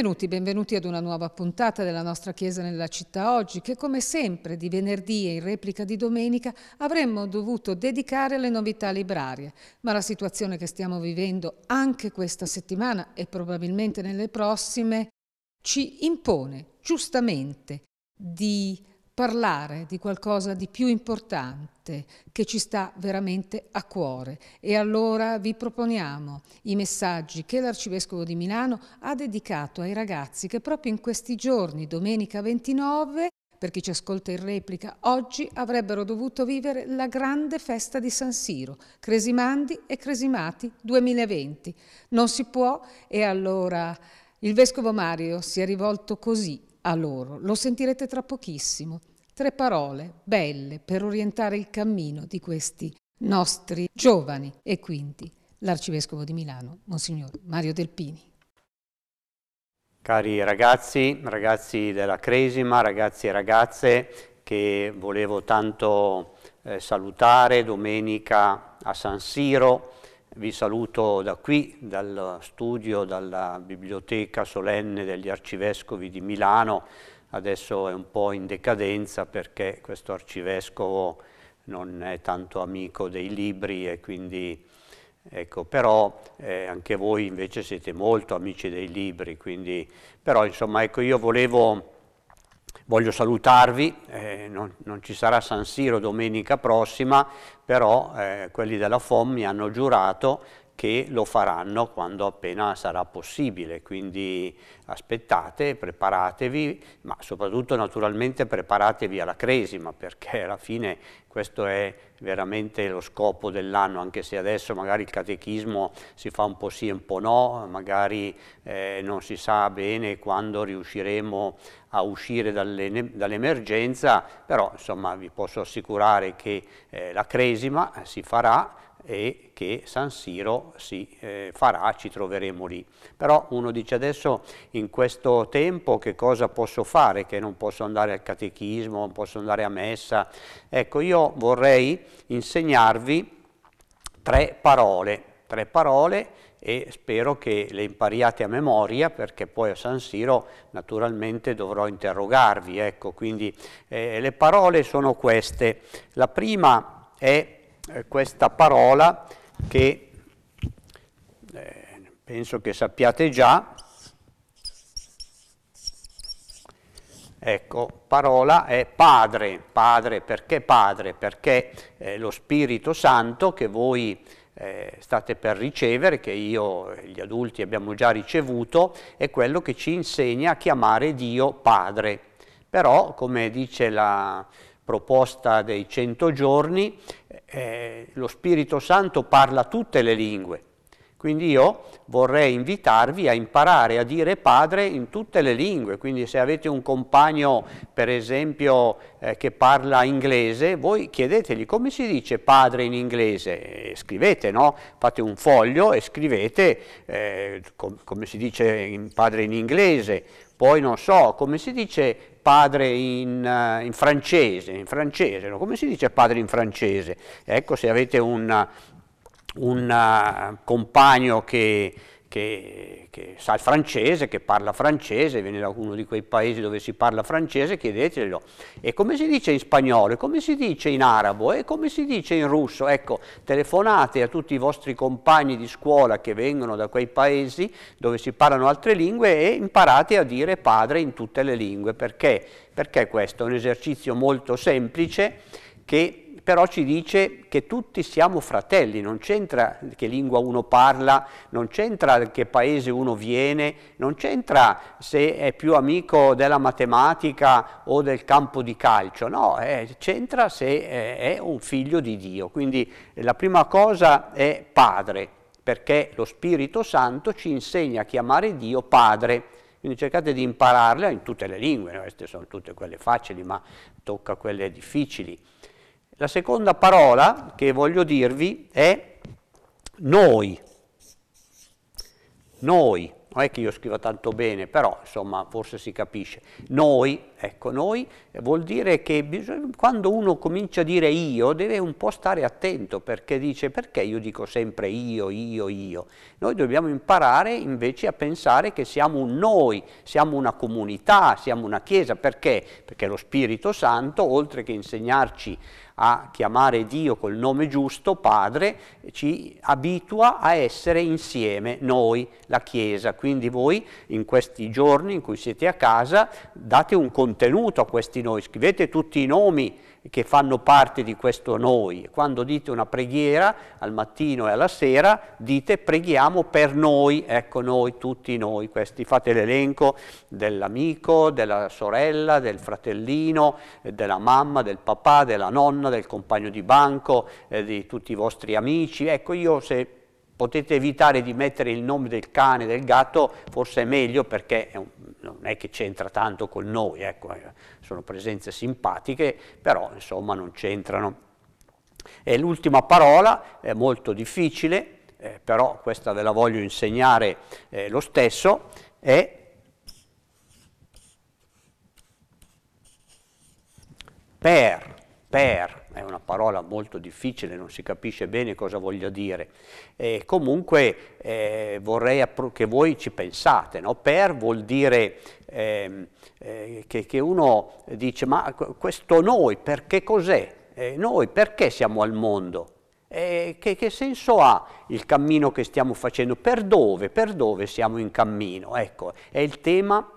Benvenuti, benvenuti ad una nuova puntata della nostra Chiesa nella città oggi che come sempre di venerdì e in replica di domenica avremmo dovuto dedicare alle novità librarie, ma la situazione che stiamo vivendo anche questa settimana e probabilmente nelle prossime ci impone giustamente di parlare di qualcosa di più importante che ci sta veramente a cuore e allora vi proponiamo i messaggi che l'Arcivescovo di Milano ha dedicato ai ragazzi che proprio in questi giorni, domenica 29, per chi ci ascolta in replica, oggi avrebbero dovuto vivere la grande festa di San Siro, Cresimandi e Cresimati 2020. Non si può e allora il Vescovo Mario si è rivolto così a loro. Lo sentirete tra pochissimo. Tre parole belle per orientare il cammino di questi nostri giovani e quindi l'Arcivescovo di Milano, Monsignor Mario Delpini. Cari ragazzi, ragazzi della Cresima, ragazzi e ragazze che volevo tanto eh, salutare domenica a San Siro, vi saluto da qui, dal studio, dalla biblioteca solenne degli arcivescovi di Milano. Adesso è un po' in decadenza perché questo arcivescovo non è tanto amico dei libri e quindi Ecco, però eh, anche voi invece siete molto amici dei libri, quindi, però insomma, ecco, io volevo voglio salutarvi, eh, non, non, ci sarà San Siro domenica prossima, però eh, quelli della FOM mi hanno giurato che lo faranno quando appena sarà possibile, quindi aspettate, preparatevi, ma soprattutto naturalmente preparatevi alla cresima, perché alla fine questo è veramente lo scopo dell'anno, anche se adesso magari il catechismo si fa un po' sì e un po' no, magari eh, non si sa bene quando riusciremo a uscire dall'emergenza, dall però insomma vi posso assicurare che eh, la cresima si farà, e che San Siro si eh, farà, ci troveremo lì. Però uno dice adesso in questo tempo che cosa posso fare, che non posso andare al catechismo, non posso andare a messa. Ecco, io vorrei insegnarvi tre parole, tre parole e spero che le impariate a memoria perché poi a San Siro naturalmente dovrò interrogarvi. Ecco, quindi eh, le parole sono queste. La prima è eh, questa parola che eh, penso che sappiate già. Ecco, parola è padre, padre perché padre? Perché eh, lo Spirito Santo che voi eh, state per ricevere, che io e gli adulti abbiamo già ricevuto, è quello che ci insegna a chiamare Dio Padre. Però, come dice la proposta dei 100 giorni, eh, lo Spirito Santo parla tutte le lingue, quindi io vorrei invitarvi a imparare a dire padre in tutte le lingue, quindi se avete un compagno per esempio eh, che parla inglese, voi chiedetegli come si dice padre in inglese, e scrivete, no? fate un foglio e scrivete eh, com come si dice padre in inglese, poi non so come si dice padre in, eh, in francese, in francese no? come si dice padre in francese? Ecco, se avete un, un eh, compagno che che, che, sa il francese, che parla francese, viene da uno di quei paesi dove si parla francese, chiedeteglielo. E come si dice in spagnolo, e come si dice in arabo, e come si dice in russo? Ecco, telefonate a tutti i vostri compagni di scuola che vengono da quei paesi dove si parlano altre lingue e imparate a dire padre in tutte le lingue. Perché? Perché questo è un esercizio molto semplice che però ci dice che tutti siamo fratelli, non c'entra che lingua uno parla, non c'entra che paese uno viene, non c'entra se è più amico della matematica o del campo di calcio, no, eh, c'entra se eh, è un figlio di Dio. Quindi la prima cosa è padre, perché lo Spirito Santo ci insegna a chiamare Dio padre. Quindi cercate di impararla in tutte le lingue, queste sono tutte quelle facili, ma tocca quelle difficili. La seconda parola che voglio dirvi è noi. Noi, non è che io scriva tanto bene, però insomma forse si capisce. Noi Ecco, noi eh, vuol dire che bisog- quando uno comincia a dire io deve un po' stare attento perché dice perché io dico sempre io, io, io. Noi dobbiamo imparare invece a pensare che siamo un noi, siamo una comunità, siamo una chiesa. Perché? Perché lo Spirito Santo, oltre che insegnarci a chiamare Dio col nome giusto, Padre, ci abitua a essere insieme noi, la Chiesa. Quindi voi in questi giorni in cui siete a casa date un conto contenuto a questi noi, scrivete tutti i nomi che fanno parte di questo noi. Quando dite una preghiera al mattino e alla sera, dite preghiamo per noi, ecco noi, tutti noi, questi. Fate l'elenco dell'amico, della sorella, del fratellino, eh, della mamma, del papà, della nonna, del compagno di banco, eh, di tutti i vostri amici. Ecco io se potete evitare di mettere il nome del cane, del gatto, forse è meglio perché è un, non è che c'entra tanto con noi, ecco, eh, sono presenze simpatiche, però insomma non c'entrano. E l'ultima parola è molto difficile, eh, però questa ve la voglio insegnare eh, lo stesso, è per, per, è una parola molto difficile, non si capisce bene cosa voglia dire. E comunque eh, vorrei che voi ci pensate, no? per vuol dire eh, eh, che, che, uno dice ma questo noi perché cos'è? Eh, noi perché siamo al mondo? Eh, che, che, senso ha il cammino che stiamo facendo? Per dove? Per dove siamo in cammino? Ecco, è il tema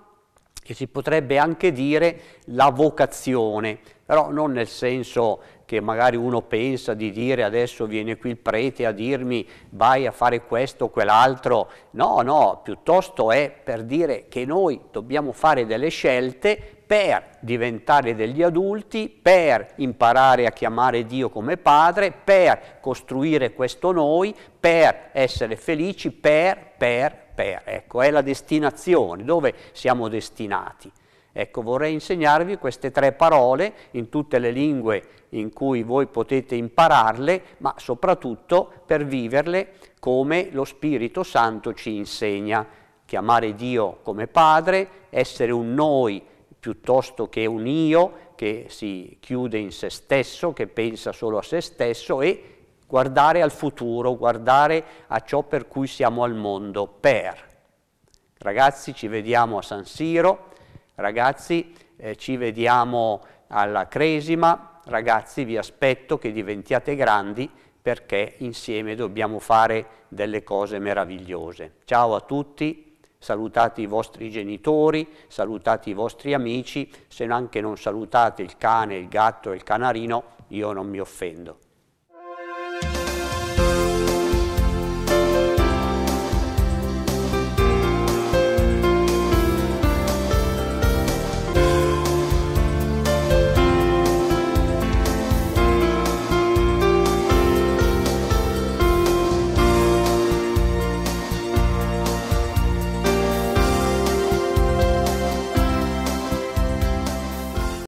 che si potrebbe anche dire la vocazione, però non nel senso che magari uno pensa di dire adesso viene qui il prete a dirmi vai a fare questo o quell'altro, no, no, piuttosto è per dire che noi dobbiamo fare delle scelte per diventare degli adulti, per imparare a chiamare Dio come Padre, per costruire questo noi, per essere felici, per, per, per. Ecco, è la destinazione, dove siamo destinati. Ecco, vorrei insegnarvi queste tre parole in tutte le lingue in cui voi potete impararle, ma soprattutto per viverle come lo Spirito Santo ci insegna. Chiamare Dio come Padre, essere un noi piuttosto che un io che si chiude in se stesso, che pensa solo a se stesso e guardare al futuro, guardare a ciò per cui siamo al mondo, per. Ragazzi, ci vediamo a San Siro Ragazzi, eh, ci vediamo alla cresima, ragazzi vi aspetto che diventiate grandi perché insieme dobbiamo fare delle cose meravigliose. Ciao a tutti, salutate i vostri genitori, salutate i vostri amici, se anche non salutate il cane, il gatto e il canarino, io non mi offendo.